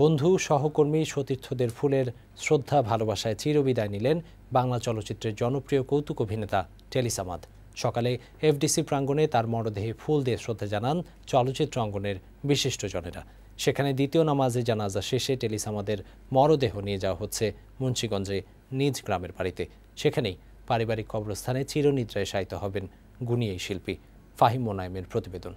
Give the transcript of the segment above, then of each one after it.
বন্ধু সহকর্মী সতীর্থদের ফুলের শ্রদ্ধা ভালোবাসায় চিরবিদায় নিলেন বাংলা চলচ্চিত্রের জনপ্রিয় কৌতুক অভিনেতা টেলিসামাদ সকালে এফডিসি প্রাঙ্গণে তার মরদেহে ফুল দিয়ে শ্রদ্ধা জানান চলচ্চিত্র অঙ্গনের বিশিষ্টজনেরা সেখানে দ্বিতীয় নামাজে জানাজা শেষে টেলিসামাদের মরদেহ নিয়ে যাওয়া হচ্ছে মুন্সীগঞ্জে নিজ গ্রামের বাড়িতে সেখানেই পারিবারিক কবরস্থানে চিরনিদ্রায় শায়িত হবেন গুণী এই শিল্পী ফাহিম মোনায়েমের প্রতিবেদন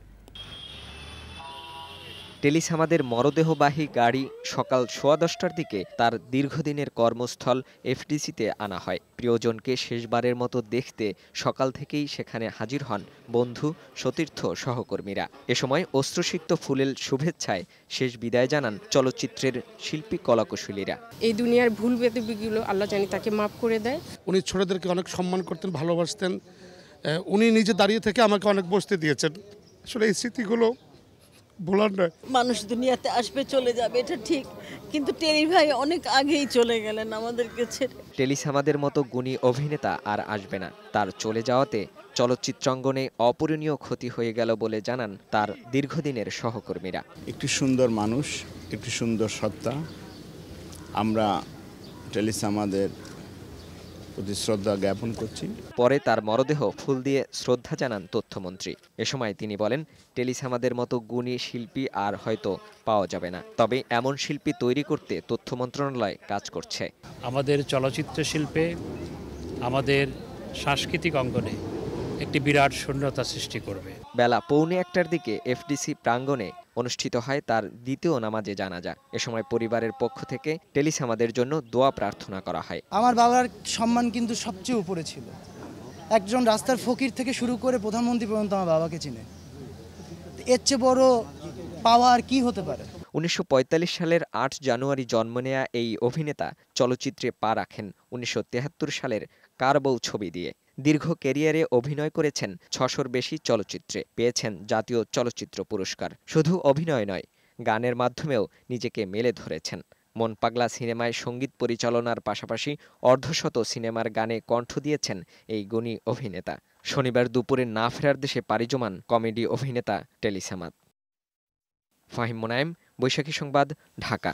টেলিসামাদের মরদেহবাহী গাড়ি সকাল সোয়া দশটার দিকে তার দীর্ঘদিনের কর্মস্থল এফডিসিতে আনা হয় প্রিয়জনকে শেষবারের মতো দেখতে সকাল থেকেই সেখানে হাজির হন বন্ধু সতীর্থ সহকর্মীরা এ সময় অস্ত্রসিক্ত ফুলেল শুভেচ্ছায় শেষ বিদায় জানান চলচ্চিত্রের শিল্পী কলাকুশলীরা এই দুনিয়ার ভুল বেদবিগুলো আল্লাহ জানি তাকে মাফ করে দেয় উনি ছোটদেরকে অনেক সম্মান করতেন ভালোবাসতেন উনি নিজে দাঁড়িয়ে থেকে আমাকে অনেক বসতে দিয়েছেন আসলে এই স্মৃতিগুলো ভোলার নয় মানুষ দুনিয়াতে আসবে চলে যাবে এটা ঠিক কিন্তু টেলি ভাই অনেক আগেই চলে গেলেন আমাদেরকে ছেড়ে টেলি সামাদের মতো গুণী অভিনেতা আর আসবে না তার চলে যাওয়াতে চলচ্চিত্রাঙ্গনে অপূরণীয় ক্ষতি হয়ে গেল বলে জানান তার দীর্ঘদিনের সহকর্মীরা একটি সুন্দর মানুষ একটি সুন্দর সত্তা আমরা টেলি সামাদের প্রতি শ্রদ্ধা জ্ঞাপন করছি পরে তার মরদেহ ফুল দিয়ে শ্রদ্ধা জানান তথ্যমন্ত্রী এ সময় তিনি বলেন টেলিসামাদের মতো গুণী শিল্পী আর হয়তো পাওয়া যাবে না তবে এমন শিল্পী তৈরি করতে তথ্য মন্ত্রণালয় কাজ করছে আমাদের চলচ্চিত্র শিল্পে আমাদের সাংস্কৃতিক অঙ্গনে একটি বিরাট শূন্যতা সৃষ্টি করবে বেলা পৌনে একটার দিকে এফডিসি প্রাঙ্গনে অনুষ্ঠিত হয় তার দ্বিতীয় নামাজে জানাজা এ সময় পরিবারের পক্ষ থেকে টেলিসামাদের জন্য দোয়া প্রার্থনা করা হয় আমার বাবার সম্মান কিন্তু সবচেয়ে উপরে ছিল একজন রাস্তার ফকির থেকে শুরু করে প্রধানমন্ত্রী পর্যন্ত আমার বাবাকে চিনে এর চেয়ে বড় পাওয়া আর কি হতে পারে উনিশশো সালের আট জানুয়ারি জন্ম নেয়া এই অভিনেতা চলচ্চিত্রে পা রাখেন উনিশশো সালের কারবৌ ছবি দিয়ে দীর্ঘ ক্যারিয়ারে অভিনয় করেছেন ছশোর বেশি চলচ্চিত্রে পেয়েছেন জাতীয় চলচ্চিত্র পুরস্কার শুধু অভিনয় নয় গানের মাধ্যমেও নিজেকে মেলে ধরেছেন মন পাগলা সিনেমায় সঙ্গীত পরিচালনার পাশাপাশি অর্ধশত সিনেমার গানে কণ্ঠ দিয়েছেন এই গুণী অভিনেতা শনিবার দুপুরে না ফেরার দেশে পারিজমান কমেডি অভিনেতা টেলিসামাত ফাহিম মোনায়েম বৈশাখী সংবাদ ঢাকা